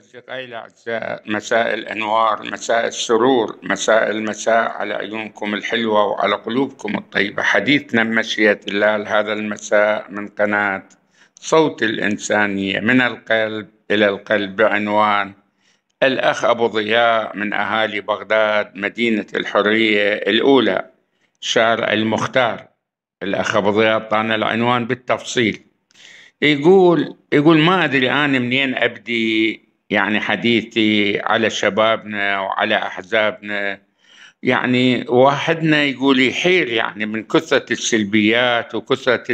أصدقائي الأعزاء مساء الأنوار مساء السرور مساء المساء على عيونكم الحلوة وعلى قلوبكم الطيبة حديثنا مشيئة الله هذا المساء من قناة صوت الإنسانية من القلب إلى القلب بعنوان الأخ أبو ضياء من أهالي بغداد مدينة الحرية الأولى شارع المختار الأخ أبو ضياء طعنا العنوان بالتفصيل يقول يقول ما ادري انا منين ابدي يعني حديثي على شبابنا وعلى أحزابنا يعني واحدنا يقول يحير يعني من كثرة السلبيات وكثرة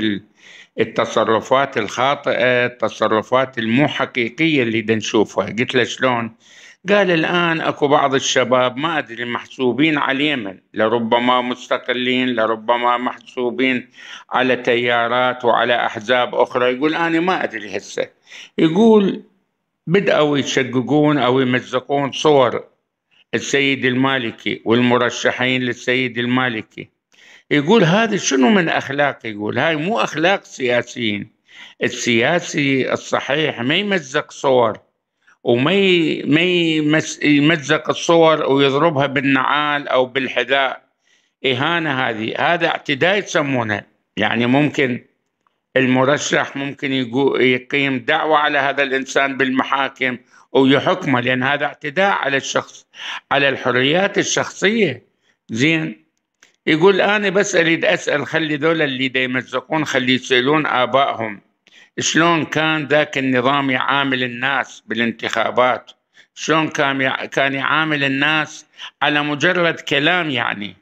التصرفات الخاطئة التصرفات المو حقيقية اللي نشوفها قلت له شلون قال الآن أكو بعض الشباب ما أدري محسوبين على اليمن لربما مستقلين لربما محسوبين على تيارات وعلى أحزاب أخرى يقول أنا ما أدري هسه يقول بدأوا يتشققون أو يمزقون صور السيد المالكي والمرشحين للسيد المالكي يقول هذا شنو من أخلاق يقول هاي مو أخلاق سياسيين السياسي الصحيح ما يمزق صور وما ما يمزق الصور ويضربها بالنعال او بالحذاء اهانه هذه هذا اعتداء يسمونه يعني ممكن المرشح ممكن يقيم دعوة على هذا الإنسان بالمحاكم أو يحكمه لأن هذا اعتداء على الشخص على الحريات الشخصية زين يقول أنا بس أريد أسأل خلي ذولا اللي يمزقون خلي يسألون آبائهم شلون كان ذاك النظام يعامل الناس بالانتخابات شلون كان كان يعامل الناس على مجرد كلام يعني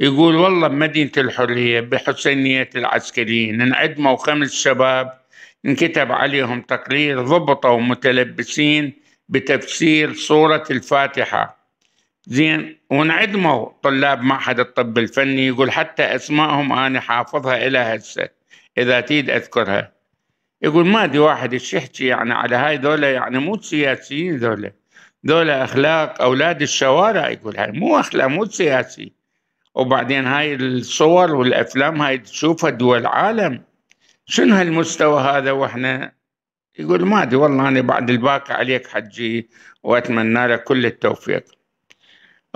يقول والله بمدينة الحرية بحسينية العسكريين انعدموا خمس شباب انكتب عليهم تقرير ضبطوا متلبسين بتفسير سورة الفاتحة زين وانعدموا طلاب معهد الطب الفني يقول حتى اسمائهم انا حافظها الى هسه اذا تيد اذكرها يقول ما دي واحد يحكي يعني على هاي ذولا يعني مو سياسيين ذولا ذولا اخلاق اولاد الشوارع يقول هاي مو اخلاق مو سياسي وبعدين هاي الصور والافلام هاي تشوفها دول العالم شنو هالمستوى هذا واحنا يقول ما ادري والله انا بعد الباقي عليك حجي واتمنى لك كل التوفيق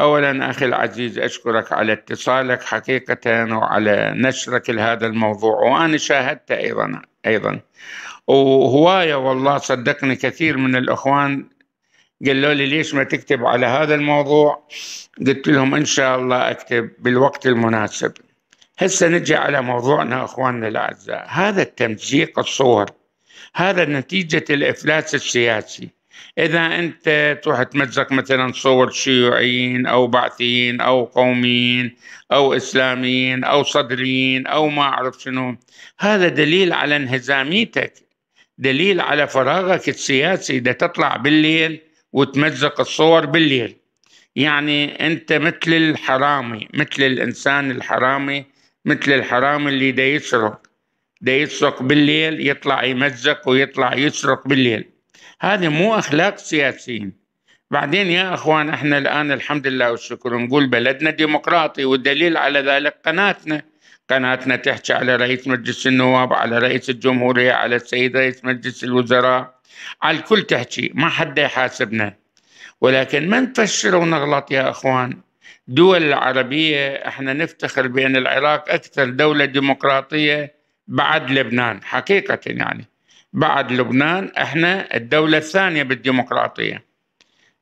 اولا اخي العزيز اشكرك على اتصالك حقيقه وعلى نشرك لهذا الموضوع وانا شاهدته ايضا ايضا وهوايه والله صدقني كثير من الاخوان قالوا لي ليش ما تكتب على هذا الموضوع قلت لهم إن شاء الله أكتب بالوقت المناسب هسه نجي على موضوعنا أخواننا الأعزاء هذا التمزيق الصور هذا نتيجة الإفلاس السياسي إذا أنت تروح تمزق مثلا صور شيوعيين أو بعثيين أو قوميين أو إسلاميين أو صدريين أو ما أعرف شنو هذا دليل على انهزاميتك دليل على فراغك السياسي ده تطلع بالليل وتمزق الصور بالليل يعني انت مثل الحرامي مثل الانسان الحرامي مثل الحرامي اللي دا يسرق دا يسرق بالليل يطلع يمزق ويطلع يسرق بالليل هذا مو اخلاق سياسيين بعدين يا اخوان احنا الان الحمد لله والشكر نقول بلدنا ديمقراطي والدليل على ذلك قناتنا قناتنا تحكي على رئيس مجلس النواب على رئيس الجمهوريه على السيد رئيس مجلس الوزراء على الكل تحكي ما حدا يحاسبنا ولكن ما نفشل ونغلط يا اخوان دول العربية احنا نفتخر بأن العراق أكثر دولة ديمقراطية بعد لبنان حقيقة يعني بعد لبنان احنا الدولة الثانية بالديمقراطية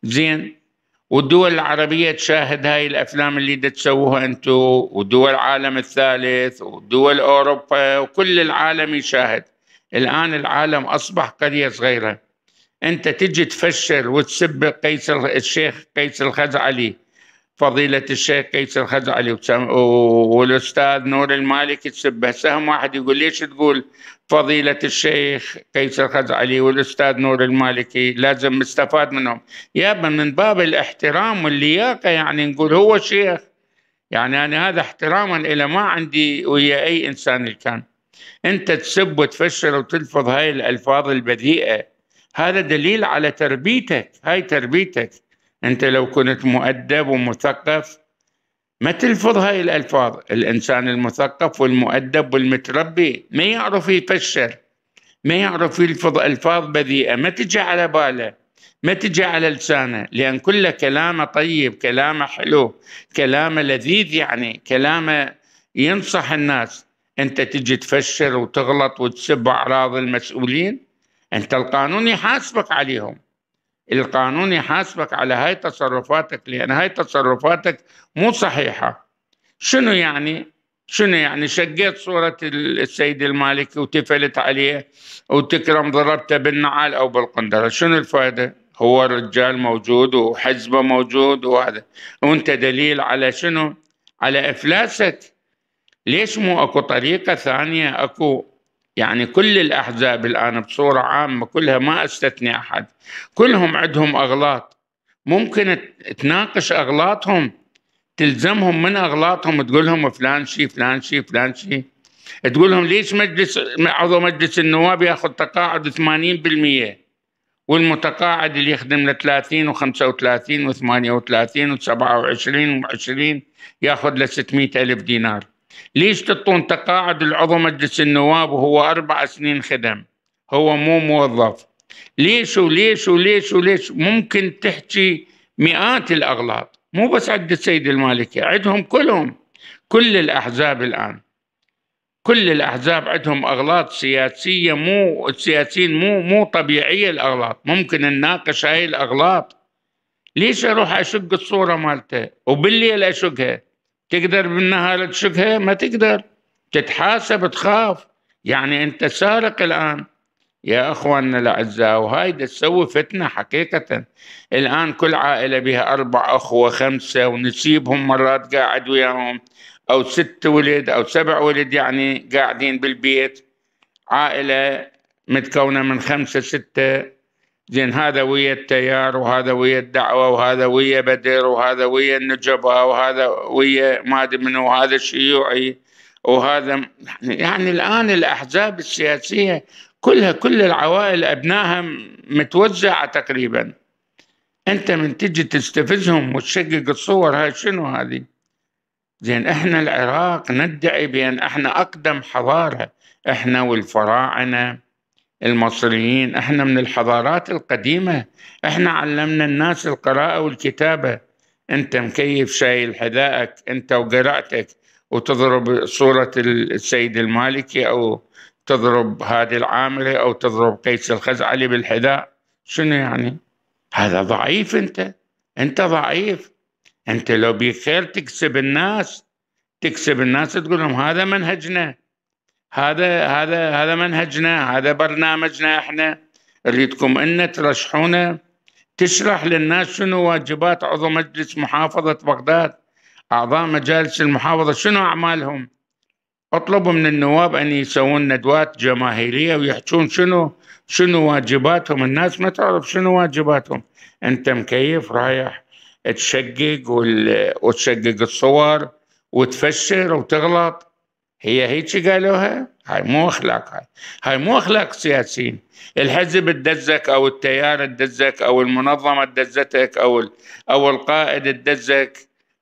زين والدول العربية تشاهد هاي الأفلام اللي تسووها أنتو ودول العالم الثالث ودول أوروبا وكل العالم يشاهد الآن العالم أصبح قرية صغيرة أنت تجي تفشل وتسب قيس الشيخ قيس الخزعلي فضيلة الشيخ قيس الخزعلي والأستاذ نور المالكي تسبه سهم واحد يقول ليش تقول فضيلة الشيخ قيس الخزعلي والأستاذ نور المالكي لازم نستفاد منهم يابا من باب الاحترام واللياقة يعني نقول هو شيخ يعني أنا هذا احتراما إلى ما عندي ويا أي إنسان كان أنت تسب وتفشر وتلفظ هاي الألفاظ البذيئة هذا دليل على تربيتك هاي تربيتك أنت لو كنت مؤدب ومثقف ما تلفظ هاي الألفاظ الإنسان المثقف والمؤدب والمتربي ما يعرف يفشر ما يعرف يلفظ ألفاظ بذيئة ما تجي على باله ما تجي على لسانه لأن كل كلامه طيب كلامه حلو كلامه لذيذ يعني كلامه ينصح الناس انت تجي تفشل وتغلط وتسب اعراض المسؤولين انت القانون يحاسبك عليهم القانون يحاسبك على هاي تصرفاتك لان هاي تصرفاتك مو صحيحه شنو يعني شنو يعني شقيت صورة السيد المالكي وتفلت عليه وتكرم ضربته بالنعال أو بالقندرة شنو الفائدة هو رجال موجود وحزبه موجود وهذا وانت دليل على شنو على إفلاسك ليش مو اكو طريقه ثانيه اكو يعني كل الاحزاب الان بصوره عامه كلها ما استثني احد كلهم عندهم اغلاط ممكن تناقش اغلاطهم تلزمهم من اغلاطهم تقول لهم فلان شيء فلان شيء فلان شيء تقول لهم ليش مجلس عضو مجلس النواب ياخذ تقاعد 80% والمتقاعد اللي يخدم ل 30 و35 و38 و27 و20 ياخذ له 600 ألف دينار ليش تعطون تقاعد العضو مجلس النواب وهو أربع سنين خدم هو مو موظف ليش وليش وليش وليش ممكن تحكي مئات الأغلاط مو بس عند السيد المالكي عندهم كلهم كل الأحزاب الآن كل الأحزاب عندهم أغلاط سياسية مو السياسيين مو مو طبيعية الأغلاط ممكن نناقش هاي الأغلاط ليش أروح أشق الصورة مالته وبالليل أشقها تقدر منها لتشكها ما تقدر تتحاسب تخاف يعني انت سارق الان يا اخواننا الاعزاء وهاي تسوي فتنه حقيقه الان كل عائله بها اربع اخوه خمسه ونسيبهم مرات قاعد وياهم او ست ولد او سبع ولد يعني قاعدين بالبيت عائله متكونه من خمسه سته زين هذا ويا التيار وهذا ويا الدعوة وهذا ويا بدر وهذا ويا النجبة وهذا ويا ما أدري منو وهذا الشيوعي وهذا يعني الآن الأحزاب السياسية كلها كل العوائل أبنائها متوزعة تقريبا أنت من تجي تستفزهم وتشقق الصور هاي شنو هذه زين احنا العراق ندعي بأن احنا أقدم حضارة احنا والفراعنة المصريين احنا من الحضارات القديمة احنا علمنا الناس القراءة والكتابة انت مكيف شايل حذائك انت وقراءتك وتضرب صورة السيد المالكي او تضرب هادي العامري او تضرب قيس الخزعلي بالحذاء شنو يعني هذا ضعيف انت انت ضعيف انت لو بيك خير تكسب الناس تكسب الناس تقول لهم هذا منهجنا هذا هذا هذا منهجنا هذا برنامجنا احنا نريدكم ان ترشحونا تشرح للناس شنو واجبات عضو مجلس محافظه بغداد اعضاء مجالس المحافظه شنو اعمالهم اطلبوا من النواب ان يسوون ندوات جماهيريه ويحجون شنو شنو واجباتهم الناس ما تعرف شنو واجباتهم انت مكيف رايح تشقق وتشقق الصور وتفشر وتغلط هي هيك قالوها هاي هاي مو اخلاق هاي هاي مو اخلاق سياسيين الحزب الدزك او التيار الدزك او المنظمه الدزتك او او القائد الدزك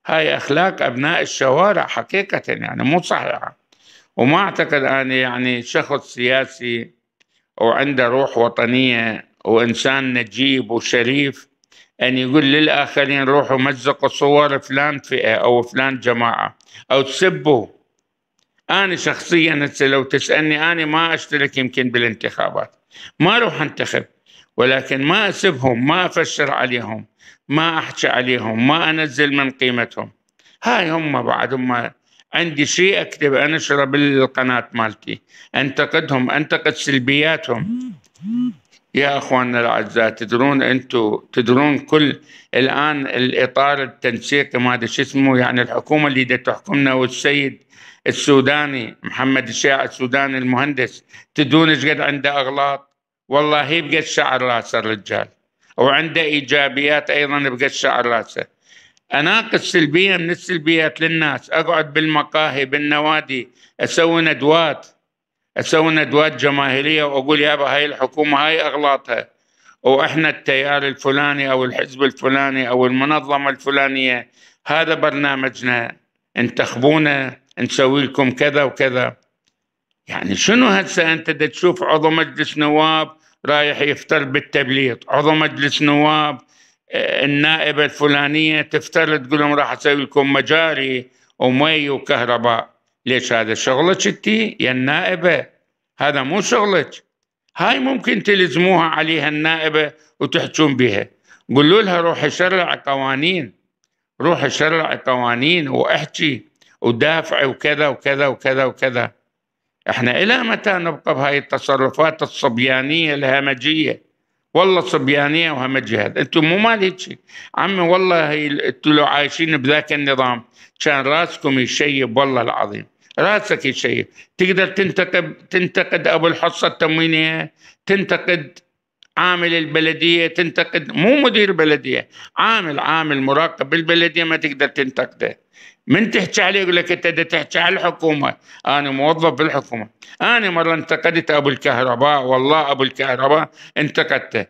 هاي اخلاق ابناء الشوارع حقيقه يعني مو صحيحه وما اعتقد اني يعني شخص سياسي وعنده روح وطنيه وانسان نجيب وشريف أن يقول للآخرين روحوا مزقوا صور فلان فئة أو فلان جماعة أو تسبوا أنا شخصيا لو تسألني أنا ما أشترك يمكن بالانتخابات ما أروح أنتخب ولكن ما أسبهم ما أفشر عليهم ما أحكي عليهم ما أنزل من قيمتهم هاي هم بعد هم عندي شيء أكتب أنشره بالقناة مالتي أنتقدهم أنتقد سلبياتهم يا اخواننا الاعزاء تدرون انتم تدرون كل الان الاطار التنسيقي ما ادري شو اسمه يعني الحكومه اللي تحكمنا والسيد السوداني محمد الشيع السوداني المهندس تدون ايش قد عنده اغلاط والله يبقى الشعر شعر راسه الرجال وعنده ايجابيات ايضا يبقى الشعر راسه اناقش سلبيه من السلبيات للناس اقعد بالمقاهي بالنوادي اسوي ندوات اسوي ندوات جماهيريه واقول يابا هاي الحكومه هاي اغلاطها واحنا التيار الفلاني او الحزب الفلاني او المنظمه الفلانيه هذا برنامجنا انتخبونا نسوي لكم كذا وكذا يعني شنو هسه انت تشوف عضو مجلس نواب رايح يفتر بالتبليط عضو مجلس نواب آه، النائبة الفلانية تفتر تقول لهم راح اسوي لكم مجاري ومي وكهرباء ليش هذا شغلك انت يا النائبة هذا مو شغلك هاي ممكن تلزموها عليها النائبة وتحجون بها قولوا لها روحي شرع قوانين روحي شرع قوانين واحكي ودافع وكذا وكذا وكذا وكذا احنا الى متى نبقى بهاي التصرفات الصبيانيه الهمجيه والله صبيانيه وهمجيه انتم مو مال هيك عمي والله انتم لو عايشين بذاك النظام كان راسكم يشيب والله العظيم راسك يشيب تقدر تنتقد تنتقد ابو الحصه التموينيه تنتقد عامل البلديه تنتقد مو مدير بلديه عامل عامل مراقب بالبلديه ما تقدر تنتقده من تحكي عليه يقول لك انت تحكي على الحكومه انا موظف بالحكومه انا مره انتقدت ابو الكهرباء والله ابو الكهرباء انتقدته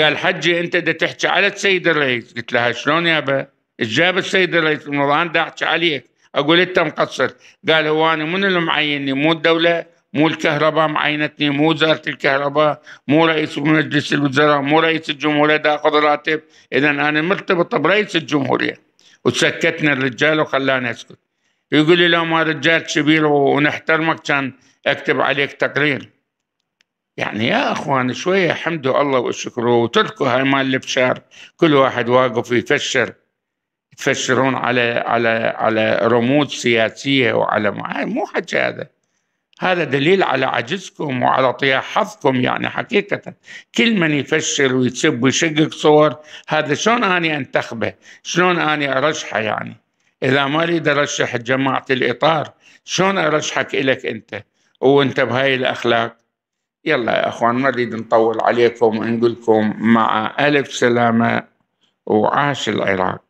قال حجي انت دا تحكي على السيد الرئيس قلت لها شلون يابا جاب السيد الرئيس رمضان الان دا احكي عليك اقول انت مقصر قال هو انا من اللي معينني مو الدوله مو الكهرباء معينتني مو وزارة الكهرباء مو رئيس مجلس الوزراء مو رئيس الجمهورية دا أخذ راتب إذا أنا مرتبط برئيس الجمهورية وسكتنا الرجال وخلانا اسكت يقول لي لو ما رجال كبير ونحترمك كان اكتب عليك تقرير يعني يا اخوان شويه حمدوا الله وشكروا وتركوا هاي مال الابشار كل واحد واقف يفشر تفشرون على على على رموز سياسيه وعلى مو حكي هذا هذا دليل على عجزكم وعلى طياح حظكم يعني حقيقة كل من يفشل ويتسب ويشقق صور هذا شلون أني أنتخبه شلون أني أرشحه يعني إذا ما أريد أرشح جماعة الإطار شلون أرشحك إلك أنت وأنت بهاي الأخلاق يلا يا أخوان ما نريد نطول عليكم ونقول لكم مع ألف سلامة وعاش العراق